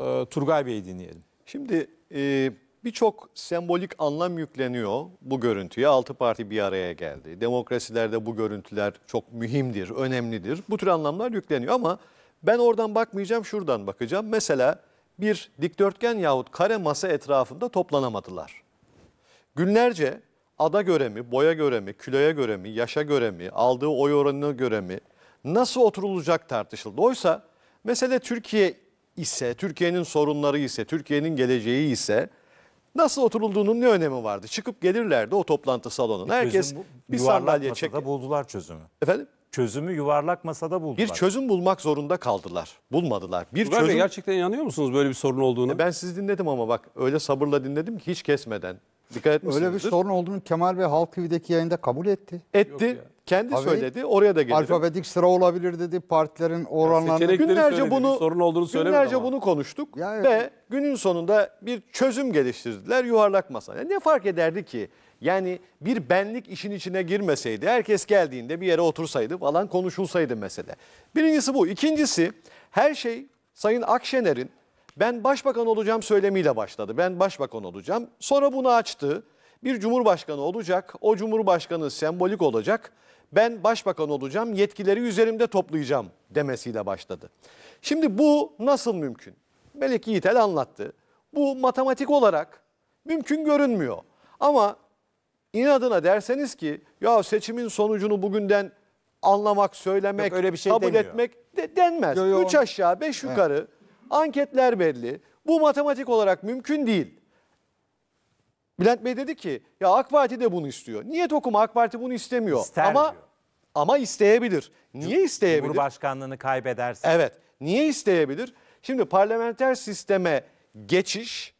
e, Turgay Bey'i dinleyelim. Şimdi e, birçok sembolik anlam yükleniyor bu görüntüye. Altı parti bir araya geldi. Demokrasilerde bu görüntüler çok mühimdir, önemlidir. Bu tür anlamlar yükleniyor ama ben oradan bakmayacağım, şuradan bakacağım. Mesela bir dikdörtgen yahut kare masa etrafında toplanamadılar. Günlerce ada göre mi, boya göre mi, kiloya göre mi, yaşa göre mi, aldığı oy oranına göre mi nasıl oturulacak tartışıldı. Oysa mesele Türkiye ise, Türkiye'nin sorunları ise, Türkiye'nin geleceği ise nasıl oturulduğunun ne önemi vardı? Çıkıp gelirlerdi o toplantı salonuna. Herkes çözüm, bir sandalye çekti. buldular çözümü. Efendim? Çözümü yuvarlak masada buldular. Bir çözüm bulmak zorunda kaldılar. Bulmadılar. Bir Burak çözüm... Bey gerçekten inanıyor musunuz böyle bir sorun olduğunu? E ben sizi dinledim ama bak öyle sabırla dinledim ki hiç kesmeden. Dikkat etmişsinizdir. Öyle bir sorun olduğunu Kemal Bey Halk TV'deki yayında kabul etti. Etti. Kendi Abi, söyledi. Oraya da gelirim. Alfabetik sıra olabilir dedi. Partilerin oranlarını. Yani günlerce söyledim, bunu sorun olduğunu Günlerce ama. bunu konuştuk yani, ve günün sonunda bir çözüm geliştirdiler yuvarlak masa. Yani ne fark ederdi ki? Yani bir benlik işin içine girmeseydi, herkes geldiğinde bir yere otursaydı falan konuşulsaydı mesele. Birincisi bu. İkincisi her şey Sayın Akşener'in ben başbakan olacağım söylemiyle başladı. Ben başbakan olacağım. Sonra bunu açtı. Bir cumhurbaşkanı olacak. O cumhurbaşkanı sembolik olacak. Ben başbakan olacağım. Yetkileri üzerimde toplayacağım demesiyle başladı. Şimdi bu nasıl mümkün? Melek Yiğitel anlattı. Bu matematik olarak mümkün görünmüyor. Ama inadına derseniz ki ya seçimin sonucunu bugünden anlamak, söylemek, Yok, öyle bir şey kabul demiyor. etmek de, denmez. Yo, yo. Üç aşağı beş yukarı. Evet Anketler belli. Bu matematik olarak mümkün değil. Bülent Bey dedi ki ya AK Parti de bunu istiyor. Niyet okuma AK Parti bunu istemiyor. İster ama diyor. ama isteyebilir. Niye isteyebilir? Cumhurbaşkanlığını kaybederse. Evet. Niye isteyebilir? Şimdi parlamenter sisteme geçiş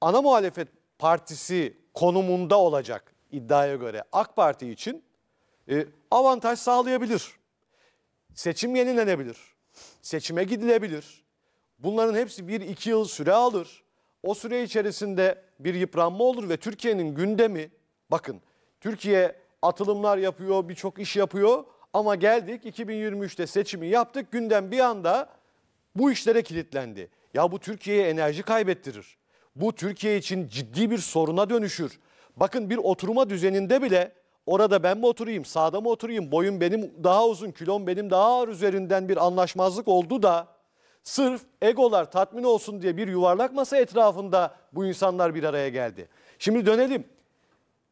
ana muhalefet partisi konumunda olacak iddiaya göre AK Parti için e, avantaj sağlayabilir. Seçim yenilenebilir. Seçime gidilebilir. Bunların hepsi bir iki yıl süre alır. O süre içerisinde bir yıpranma olur ve Türkiye'nin gündemi bakın Türkiye atılımlar yapıyor birçok iş yapıyor ama geldik 2023'te seçimi yaptık gündem bir anda bu işlere kilitlendi. Ya bu Türkiye'ye enerji kaybettirir. Bu Türkiye için ciddi bir soruna dönüşür. Bakın bir oturma düzeninde bile orada ben mi oturayım, sağda mı oturayım, boyun benim daha uzun, kilom benim daha ağır üzerinden bir anlaşmazlık oldu da Sırf egolar tatmin olsun diye bir yuvarlak masa etrafında bu insanlar bir araya geldi. Şimdi dönelim.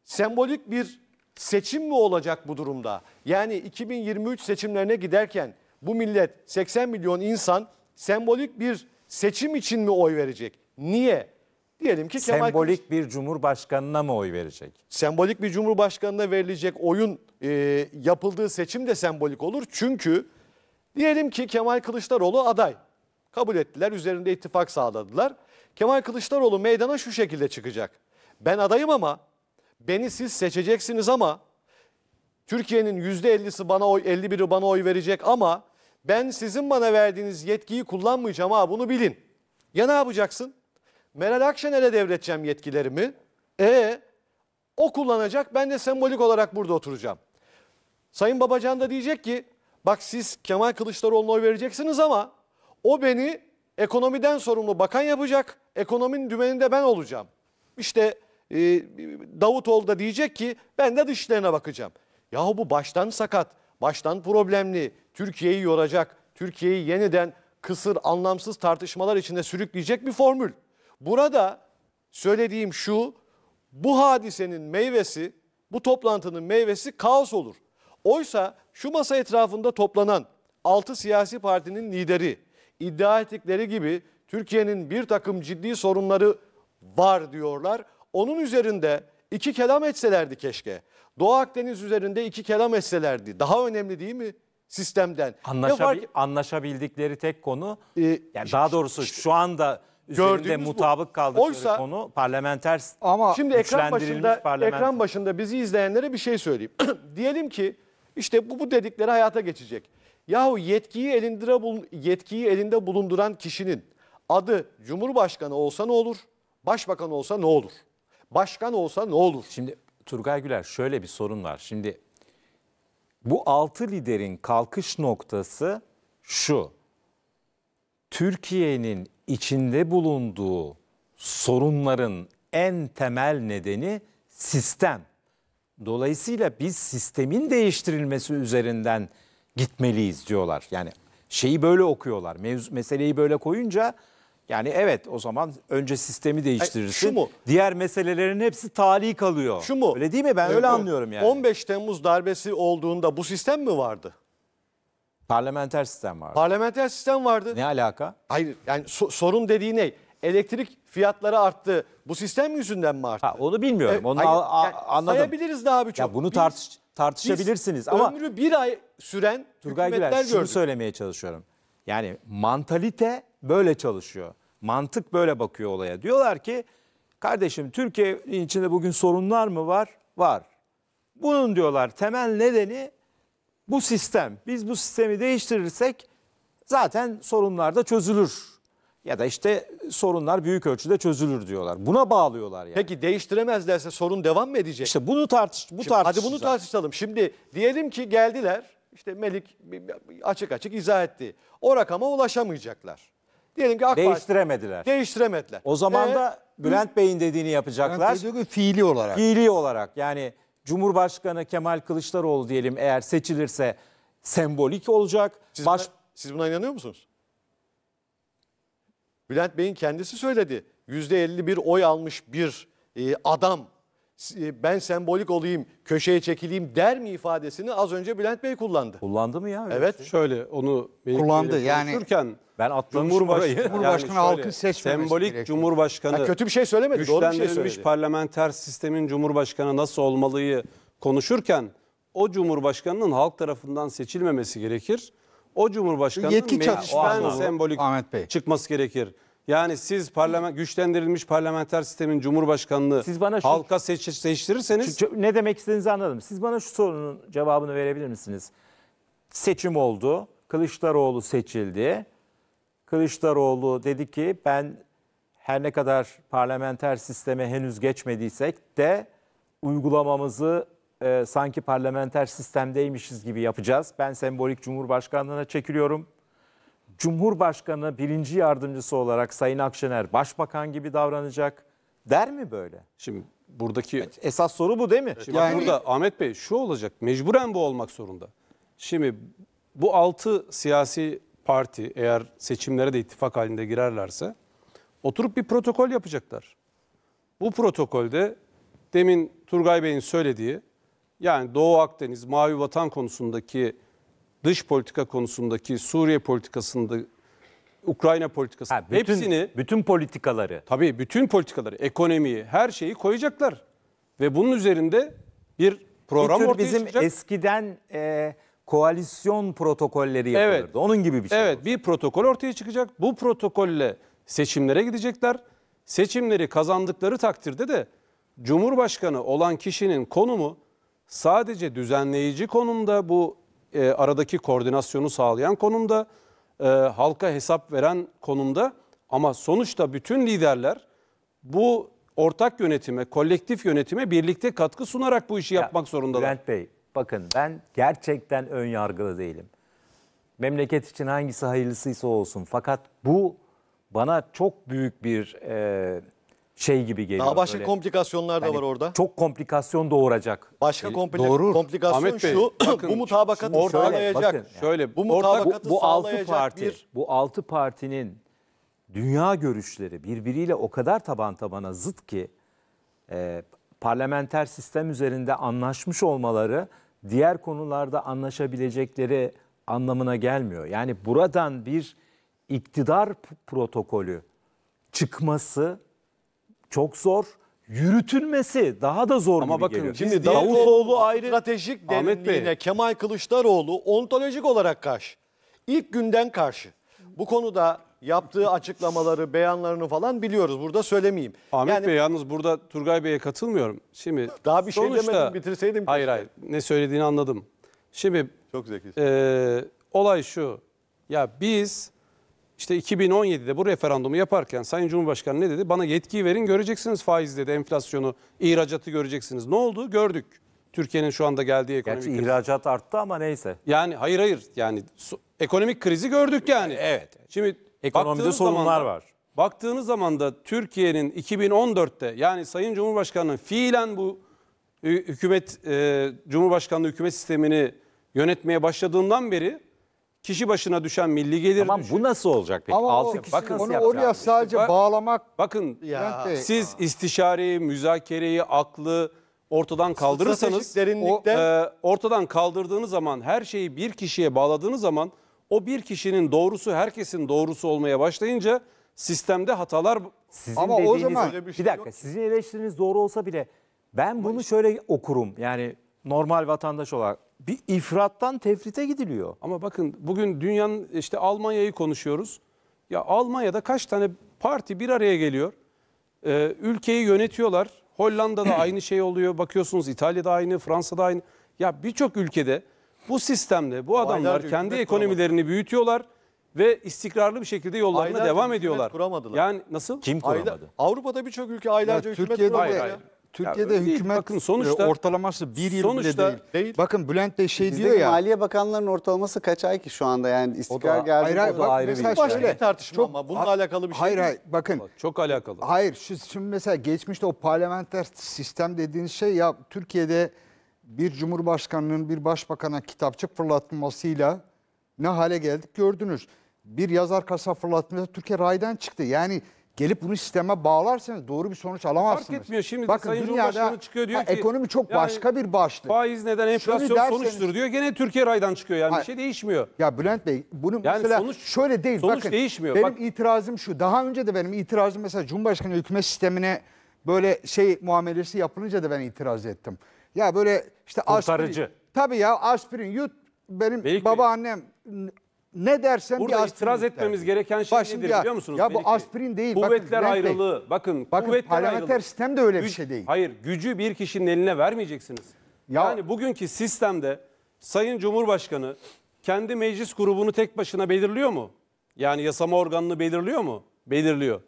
Sembolik bir seçim mi olacak bu durumda? Yani 2023 seçimlerine giderken bu millet 80 milyon insan sembolik bir seçim için mi oy verecek? Niye? Diyelim ki Kemal Sembolik Kılıç, bir cumhurbaşkanına mı oy verecek? sembolik bir cumhurbaşkanına verilecek oyun e, yapıldığı seçim de sembolik olur. Çünkü diyelim ki Kemal Kılıçdaroğlu aday. Kabul ettiler, üzerinde ittifak sağladılar. Kemal Kılıçdaroğlu meydana şu şekilde çıkacak. Ben adayım ama beni siz seçeceksiniz ama Türkiye'nin %50'si bana oy, 51'i bana oy verecek ama ben sizin bana verdiğiniz yetkiyi kullanmayacağım ha bunu bilin. Ya ne yapacaksın? Meral Akşener'e devredeceğim yetkilerimi. E o kullanacak ben de sembolik olarak burada oturacağım. Sayın Babacan da diyecek ki bak siz Kemal Kılıçdaroğlu'na oy vereceksiniz ama o beni ekonomiden sorumlu bakan yapacak. Ekonominin dümeninde ben olacağım. İşte e, Davutoğlu da diyecek ki ben de dışlarına bakacağım. Yahu bu baştan sakat, baştan problemli. Türkiye'yi yoracak, Türkiye'yi yeniden kısır, anlamsız tartışmalar içinde sürükleyecek bir formül. Burada söylediğim şu, bu hadisenin meyvesi, bu toplantının meyvesi kaos olur. Oysa şu masa etrafında toplanan 6 siyasi partinin lideri, iddia ettikleri gibi Türkiye'nin bir takım ciddi sorunları var diyorlar. Onun üzerinde iki kelam etselerdi keşke. Doğu Akdeniz üzerinde iki kelam etselerdi. Daha önemli değil mi? sistemden. Anlaşabil, fark... Anlaşabildikleri tek konu, ee, yani daha doğrusu işte, şu anda üzerinde mutabık bu. kaldıkları Oysa, konu parlamenter ama şimdi ekran başında parlamenter. ekran başında bizi izleyenlere bir şey söyleyeyim. Diyelim ki işte bu, bu dedikleri hayata geçecek. Yahu yetkiyi elinde, yetkiyi elinde bulunduran kişinin adı Cumhurbaşkanı olsa ne olur? Başbakan olsa ne olur? Başkan olsa ne olur? Şimdi Turgay Güler şöyle bir sorun var. Şimdi bu altı liderin kalkış noktası şu. Türkiye'nin içinde bulunduğu sorunların en temel nedeni sistem. Dolayısıyla biz sistemin değiştirilmesi üzerinden gitmeliyiz diyorlar. Yani şeyi böyle okuyorlar. Mevzu, meseleyi böyle koyunca yani evet o zaman önce sistemi değiştirirsin. Şu mu? Diğer meselelerin hepsi tali kalıyor. Şu mu? Öyle değil mi? Ben ee, öyle, öyle anlıyorum yani. 15 Temmuz darbesi olduğunda bu sistem mi vardı? Parlamenter sistem vardı. Parlamenter sistem vardı. Ne alaka? Hayır yani so sorun dediği ne? Elektrik fiyatları arttı. Bu sistem yüzünden mi arttı? Ha, onu bilmiyorum. Ee, onu hayır, yani anladım. Sayabiliriz daha birçok. Ya bunu tartış tartışabilirsiniz ama ömrü bir ay süren Turgay Güler, şunu gördük. söylemeye çalışıyorum. Yani mantalite böyle çalışıyor. Mantık böyle bakıyor olaya. Diyorlar ki kardeşim Türkiye içinde bugün sorunlar mı var? Var. Bunun diyorlar temel nedeni bu sistem. Biz bu sistemi değiştirirsek zaten sorunlar da çözülür ya da işte sorunlar büyük ölçüde çözülür diyorlar. Buna bağlıyorlar yani. Peki değiştiremezlerse sorun devam mı edecek? İşte bunu tartış bu tartış. Hadi bunu tartışalım. Şimdi diyelim ki geldiler işte Melik açık açık izah etti. O rakama ulaşamayacaklar. Diyelim ki AK Parti- Değiştiremediler. değiştiremediler. O zaman Ee, da Bülent Bey'in dediğini yapacaklar. Diyor ki fiili olarak. Fiili olarak yani Cumhurbaşkanı Kemal Kılıçdaroğlu diyelim eğer seçilirse sembolik olacak. siz, Baş, buna, siz buna inanıyor musunuz? Bülent Bey'in kendisi söyledi. %51 oy almış bir e, adam e, ben sembolik olayım, köşeye çekileyim der mi ifadesini az önce Bülent Bey kullandı. Kullandı mı ya? Evet. şey? Şöyle onu Kullandı, yani- Ben atlamış Cumhurbaş- Cumhurbaşkanı şöyle, halkın seçmemesi Sembolik gerekiyor. Cumhurbaşkanı. Ya kötü bir şey söylemedi, doğru bir şey Güçlendirilmiş söyledi. parlamenter sistemin Cumhurbaşkanı nasıl olmalıyı konuşurken o Cumhurbaşkanının halk tarafından seçilmemesi gerekir. O Cumhurbaşkanı'nın Yetki meclisten çatışması bu, sembolik Ahmet Bey. çıkması gerekir. Yani siz parlament güçlendirilmiş parlamenter sistemin Cumhurbaşkanlığı Siz bana şu- halka seç, seçtirirseniz Çünkü ne demek istediğinizi anladım. Siz bana şu sorunun cevabını verebilir misiniz? Seçim oldu. Kılıçdaroğlu seçildi. Kılıçdaroğlu dedi ki ben her ne kadar parlamenter sisteme henüz geçmediysek de uygulamamızı e, sanki parlamenter sistemdeymişiz gibi yapacağız. Ben sembolik Cumhurbaşkanlığına çekiliyorum. Cumhurbaşkanı birinci yardımcısı olarak Sayın Akşener başbakan gibi davranacak der mi böyle? Şimdi buradaki esas soru bu değil mi? Şimdi yani... burada Ahmet Bey şu olacak. Mecburen bu olmak zorunda. Şimdi bu altı siyasi parti eğer seçimlere de ittifak halinde girerlerse oturup bir protokol yapacaklar. Bu protokolde demin Turgay Bey'in söylediği yani Doğu Akdeniz, Mavi Vatan konusundaki, dış politika konusundaki, Suriye politikasında, Ukrayna politikası ha, bütün, hepsini... Bütün politikaları. Tabii bütün politikaları, ekonomiyi, her şeyi koyacaklar. Ve bunun üzerinde bir program bir tür ortaya bizim çıkacak. eskiden e, koalisyon protokolleri yapılırdı. Evet. Onun gibi bir şey. Evet, olur. bir protokol ortaya çıkacak. Bu protokolle seçimlere gidecekler. Seçimleri kazandıkları takdirde de Cumhurbaşkanı olan kişinin konumu sadece düzenleyici konumda bu e, aradaki koordinasyonu sağlayan konumda, e, halka hesap veren konumda ama sonuçta bütün liderler bu ortak yönetime, kolektif yönetime birlikte katkı sunarak bu işi yapmak ya, zorundalar. Bülent Bey, bakın ben gerçekten ön yargılı değilim. Memleket için hangisi hayırlısıysa olsun. Fakat bu bana çok büyük bir e, şey gibi geliyor. Daha başka böyle. komplikasyonlar da Yani var orada. Çok komplikasyon doğuracak. Başka e, kompli- doğurur. komplikasyon Ahmet Bey, şu, bakın, bu mutabakatı şimdi şöyle, sağlayacak. Şöyle, bu ortak- mutabakatı bu altı parti, bir... bu altı partinin dünya görüşleri birbiriyle o kadar taban tabana zıt ki e, parlamenter sistem üzerinde anlaşmış olmaları diğer konularda anlaşabilecekleri anlamına gelmiyor. Yani buradan bir iktidar p- protokolü çıkması çok zor. Yürütülmesi daha da zor Ama gibi bakın, geliyor. Şimdi Davutoğlu ayrı. Stratejik denliğine Kemal Kılıçdaroğlu ontolojik olarak karşı. İlk günden karşı. Bu konuda yaptığı açıklamaları, beyanlarını falan biliyoruz. Burada söylemeyeyim. Ahmet Yani- Bey yalnız burada Turgay Bey'e katılmıyorum. Şimdi Daha bir şey demedim, bitirseydim Hayır hayır ne söylediğini anladım. Şimdi Çok zeki. e, olay şu. Ya biz işte 2017'de bu referandumu yaparken Sayın Cumhurbaşkanı ne dedi? Bana yetkiyi verin göreceksiniz faiz dedi, enflasyonu, ihracatı göreceksiniz. Ne oldu? Gördük. Türkiye'nin şu anda geldiği ekonomik Gerçi kriz. ihracat arttı ama neyse. Yani hayır hayır yani so- ekonomik krizi gördük yani. Evet. Şimdi Ekonomide sorunlar var. Baktığınız zaman da Türkiye'nin 2014'te yani Sayın Cumhurbaşkanı fiilen bu e, hükümet e, Cumhurbaşkanlığı hükümet sistemini yönetmeye başladığından beri Kişi başına düşen milli gelir Ama düşün. bu nasıl olacak peki? Ama Altı kişi bakın, nasıl onu yapacak? oraya sadece Bak, bağlamak... Bakın ya. siz istişareyi, müzakereyi, aklı ortadan kaldırırsanız... O, e, ortadan kaldırdığınız zaman her şeyi bir kişiye bağladığınız zaman o bir kişinin doğrusu herkesin doğrusu olmaya başlayınca sistemde hatalar... Sizin Ama dediğiniz, o zaman... Bir, şey bir dakika yok. sizin eleştiriniz doğru olsa bile ben bunu şöyle okurum yani normal vatandaş olarak bir ifrattan tefrite gidiliyor. Ama bakın bugün dünyanın işte Almanya'yı konuşuyoruz. Ya Almanya'da kaç tane parti bir araya geliyor. Ee, ülkeyi yönetiyorlar. Hollanda'da aynı şey oluyor. Bakıyorsunuz İtalya'da aynı, Fransa'da aynı. Ya birçok ülkede bu sistemle bu adamlar Aylarca kendi hükümet ekonomilerini büyütüyorlar ve istikrarlı bir şekilde yollarına Aylarca devam ediyorlar. kuramadılar. Yani nasıl? Kim kuramadı? Avrupa'da birçok ülke aylarca hükümet Türkiye'de kuramıyor de- ya. Türkiye'de öyle hükümet Bakın sonuçta- e, ortalaması bir yıl sonuçta- bile değil. Bakın Bülent Bey şey diyor Bizdeki ya. Maliye Bakanlarının ortalaması kaç ay ki şu anda yani istikrar geldi. hayır, hayır, o da bak, şey. ayrı bir mesela hikaye. Şey. şöyle, ama bununla alakalı bir şey Hayır hayır bakın. Çok alakalı. Hayır şu, şimdi mesela geçmişte o parlamenter sistem dediğiniz şey ya Türkiye'de bir cumhurbaşkanının bir başbakana kitapçık fırlatmasıyla ne hale geldik gördünüz. Bir yazar kasa fırlatmasıyla Türkiye raydan çıktı. Yani gelip bunu sisteme bağlarsanız doğru bir sonuç alamazsınız. Fark etmiyor şimdi Bakın, Sayın dünyada, çıkıyor diyor ha, ki. Ekonomi çok yani, başka bir başlık. Faiz neden enflasyon derseniz, sonuçtur diyor gene Türkiye raydan çıkıyor yani hayır, bir şey değişmiyor. Ya Bülent Bey bunu yani mesela sonuç, şöyle değil. Sonuç Bakın, değişmiyor. Benim Bak, itirazım şu daha önce de benim itirazım mesela Cumhurbaşkanı hükümet sistemine böyle şey muamelesi yapılınca da ben itiraz ettim. Ya böyle işte Kurtarıcı. aspirin. Tabii ya aspirin yut benim Beylik babaannem ne dersen Burada bir itiraz etmemiz der. gereken şey Başım nedir ya, biliyor musunuz? Ya bu aspirin değil. Kuvvetler bakın, ayrılığı. Bakın, bakın kuvvetler parlamenter ayrılığı. sistem de öyle Güc, bir şey değil. Hayır gücü bir kişinin eline vermeyeceksiniz. Ya, yani bugünkü sistemde Sayın Cumhurbaşkanı kendi meclis grubunu tek başına belirliyor mu? Yani yasama organını belirliyor mu? Belirliyor.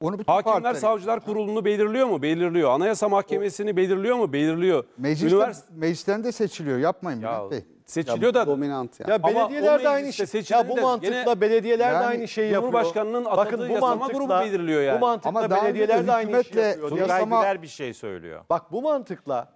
Onu bütün Hakimler partileri... Savcılar Kurulu'nu belirliyor mu? Belirliyor. Anayasa Mahkemesi'ni belirliyor mu? Belirliyor. Meclisten, Ünivers... Meclisten de seçiliyor. Yapmayın ya, Bey seçiliyor da dominant yani. Ya belediyeler de aynı şey. Ya seçilenler bu mantıkla belediyeler de aynı şeyi yapıyor. Cumhurbaşkanının atadığı yasama grubu belirliyor yani. Bu mantıkla Ama belediyeler de aynı şey yapıyor. Tuncay yasama- bir şey söylüyor. Bak bu mantıkla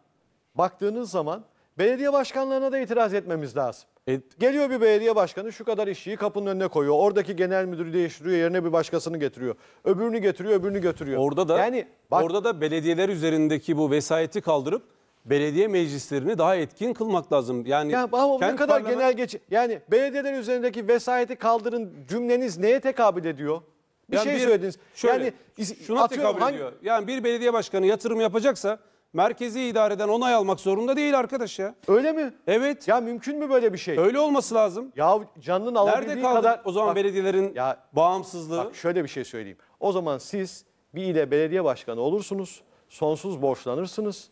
baktığınız zaman belediye başkanlarına da itiraz etmemiz lazım. E, Geliyor bir belediye başkanı şu kadar işçiyi kapının önüne koyuyor. Oradaki genel müdürü değiştiriyor yerine bir başkasını getiriyor. Öbürünü getiriyor öbürünü götürüyor. orada da yani bak, orada da belediyeler üzerindeki bu vesayeti kaldırıp belediye meclislerini daha etkin kılmak lazım. Yani ya, ama ne kadar genel geç yani belediyeler üzerindeki vesayeti kaldırın cümleniz neye tekabül ediyor? Bir yani şey bir, söylediniz. Şöyle, yani şuna atıyorum, tekabül hangi... ediyor. Yani bir belediye başkanı yatırım yapacaksa merkezi idareden onay almak zorunda değil arkadaş ya. Öyle mi? Evet. Ya mümkün mü böyle bir şey? Öyle olması lazım. Ya canının alabildiği kadar... o zaman bak, belediyelerin ya, bağımsızlığı? Bak şöyle bir şey söyleyeyim. O zaman siz bir ile belediye başkanı olursunuz. Sonsuz borçlanırsınız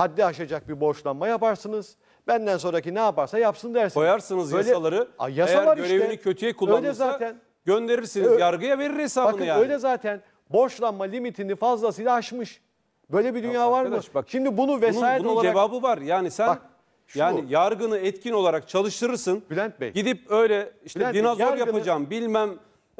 haddi aşacak bir borçlanma yaparsınız. Benden sonraki ne yaparsa yapsın dersiniz. Koyarsınız Böyle, yasaları. A, yasalar eğer görevini işte, kötüye kullanırsa zaten, gönderirsiniz. Ö, yargıya verir hesabını bakın, yani. Öyle zaten borçlanma limitini fazlasıyla aşmış. Böyle bir dünya ya var arkadaş, mı? Bak, Şimdi bunu vesaire. bunun, bunun cevabı var. Yani sen bak, şu, yani yargını etkin olarak çalıştırırsın. Bülent Bey. Gidip öyle işte Bülent dinozor Bey, yargını, yapacağım bilmem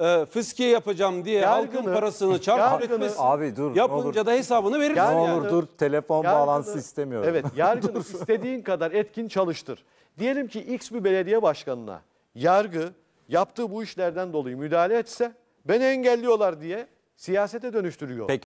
e, fıskiye yapacağım diye Yargını- halkın parasını çarçur yargını- Abi dur, ne olur. da hesabını verirsin Ne olur dur telefon Yargını- bağlantısı istemiyorum. Evet yargını istediğin kadar etkin çalıştır. Diyelim ki X bir belediye başkanına yargı yaptığı bu işlerden dolayı müdahale etse beni engelliyorlar diye siyasete dönüştürüyor. Peki.